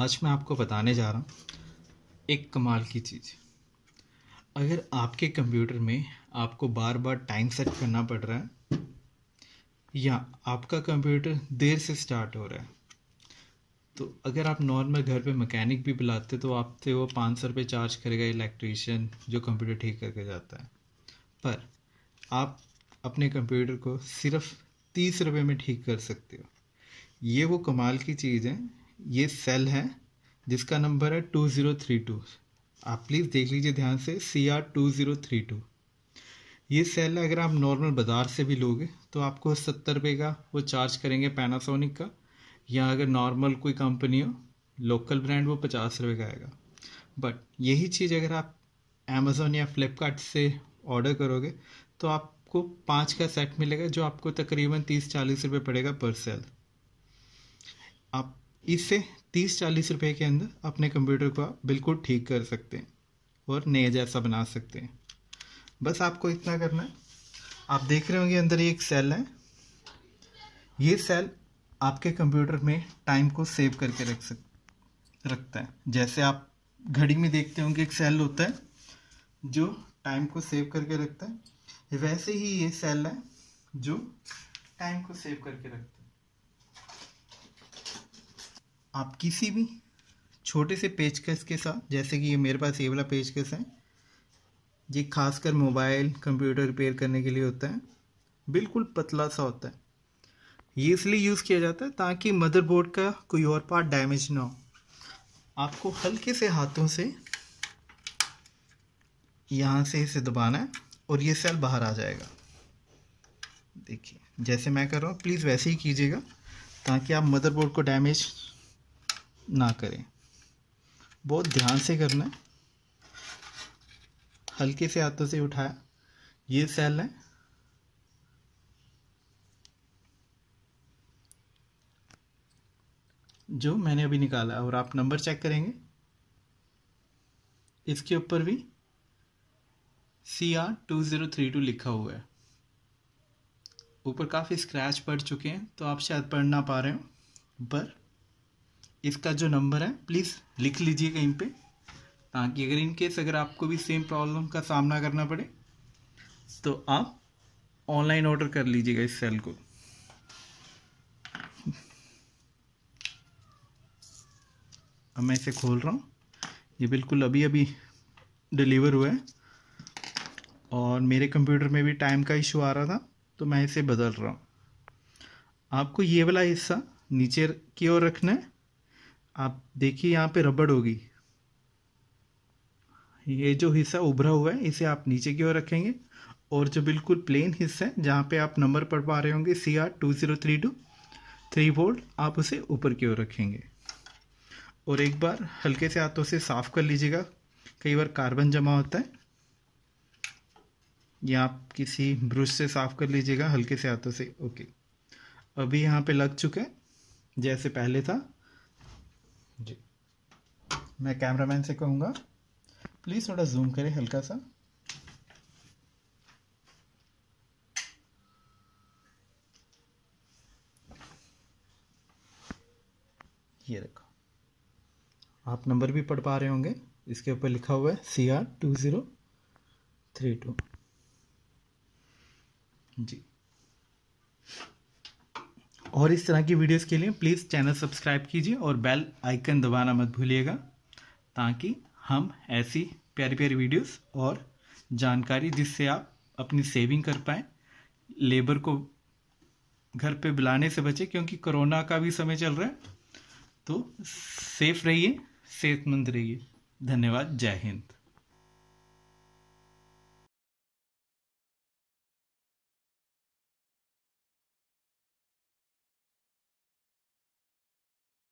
आज मैं आपको बताने जा रहा हूँ एक कमाल की चीज़ अगर आपके कंप्यूटर में आपको बार बार टाइम सेट करना पड़ रहा है या आपका कंप्यूटर देर से स्टार्ट हो रहा है तो अगर आप नॉर्मल घर पे मैकेनिक भी बुलाते तो आपसे वो पाँच सौ रुपये चार्ज करेगा इलेक्ट्रीशियन जो कंप्यूटर ठीक करके जाता है पर आप अपने कंप्यूटर को सिर्फ तीस रुपये में ठीक कर सकते हो ये वो कमाल की चीज़ है ये सेल है जिसका नंबर है टू ज़ीरो थ्री टू आप प्लीज़ देख लीजिए ध्यान से C R two zero three two ये सेल अगर आप नॉर्मल बाज़ार से भी लोगे तो आपको सत्तर रुपये का वो चार्ज करेंगे पैनासोनिक का या अगर नॉर्मल कोई कंपनी हो लोकल ब्रांड वो पचास रुपये का आएगा बट यही चीज़ अगर आप अमेज़ोन या फ्लिपकार्ट से ऑर्डर करोगे तो आपको पाँच का सेट मिलेगा जो आपको तकरीबन तीस चालीस रुपये पड़ेगा पर सेल इससे तीस चालीस रुपए के अंदर अपने कंप्यूटर को आप बिल्कुल ठीक कर सकते हैं और नए जैसा बना सकते हैं बस आपको इतना करना है आप देख रहे होंगे अंदर ये एक सेल है ये सेल आपके कंप्यूटर में टाइम को सेव करके रख सक रखता है जैसे आप घड़ी में देखते होंगे एक सेल होता है जो टाइम को सेव करके रखता है वैसे ही ये सेल है जो टाइम को सेव करके रखता है आप किसी भी छोटे से पेचकस के साथ जैसे कि ये मेरे पास ये वाला पेजकस है ये खासकर मोबाइल कंप्यूटर रिपेयर करने के लिए होता है बिल्कुल पतला सा होता है ये इसलिए यूज़ किया जाता है ताकि मदरबोर्ड का कोई और पार्ट डैमेज ना हो आपको हल्के से हाथों से यहाँ से इसे दबाना है और ये सेल बाहर आ जाएगा देखिए जैसे मैं कर रहा हूँ प्लीज़ वैसे ही कीजिएगा ताकि आप मदरबोर्ड को डैमेज ना करें बहुत ध्यान से करना है हल्के से हाथों से उठाया ये सेल है जो मैंने अभी निकाला और आप नंबर चेक करेंगे इसके ऊपर भी C R two zero three two लिखा हुआ है ऊपर काफ़ी स्क्रैच पड़ चुके हैं तो आप शायद पढ़ ना पा रहे हो पर इसका जो नंबर है प्लीज़ लिख लीजिए कहीं पे ताकि अगर इन केस अगर आपको भी सेम प्रॉब्लम का सामना करना पड़े तो आप ऑनलाइन ऑर्डर कर लीजिएगा इस सेल को अब मैं इसे खोल रहा हूँ ये बिल्कुल अभी अभी डिलीवर हुआ है और मेरे कंप्यूटर में भी टाइम का इशू आ रहा था तो मैं इसे बदल रहा हूँ आपको ये वाला हिस्सा नीचे की ओर रखना है आप देखिए यहाँ पे रबड़ होगी ये जो हिस्सा उभरा हुआ है इसे आप नीचे की ओर रखेंगे और जो बिल्कुल प्लेन हिस्सा है जहाँ पे आप नंबर पढ़ पा रहे होंगे C R two zero three two three volt आप उसे ऊपर की ओर रखेंगे और एक बार हल्के से हाथों से साफ़ कर लीजिएगा कई बार कार्बन जमा होता है या आप किसी ब्रश से साफ़ कर लीजिएगा हल्के से हाथों से ओके अभी यहाँ पे लग चुका है जैसे पहले था मैं कैमरामैन से कहूँगा प्लीज़ थोड़ा जूम करें हल्का सा ये देखो आप नंबर भी पढ़ पा रहे होंगे इसके ऊपर लिखा हुआ है C R two zero three two जी और इस तरह की वीडियोस के लिए प्लीज़ चैनल सब्सक्राइब कीजिए और बेल आइकन दबाना मत भूलिएगा ताकि हम ऐसी प्यारी प्यारी वीडियोस और जानकारी जिससे आप अपनी सेविंग कर पाएँ लेबर को घर पे बुलाने से बचें क्योंकि कोरोना का भी समय चल रहा है तो सेफ रहिए सेहतमंद रहिए धन्यवाद जय हिंद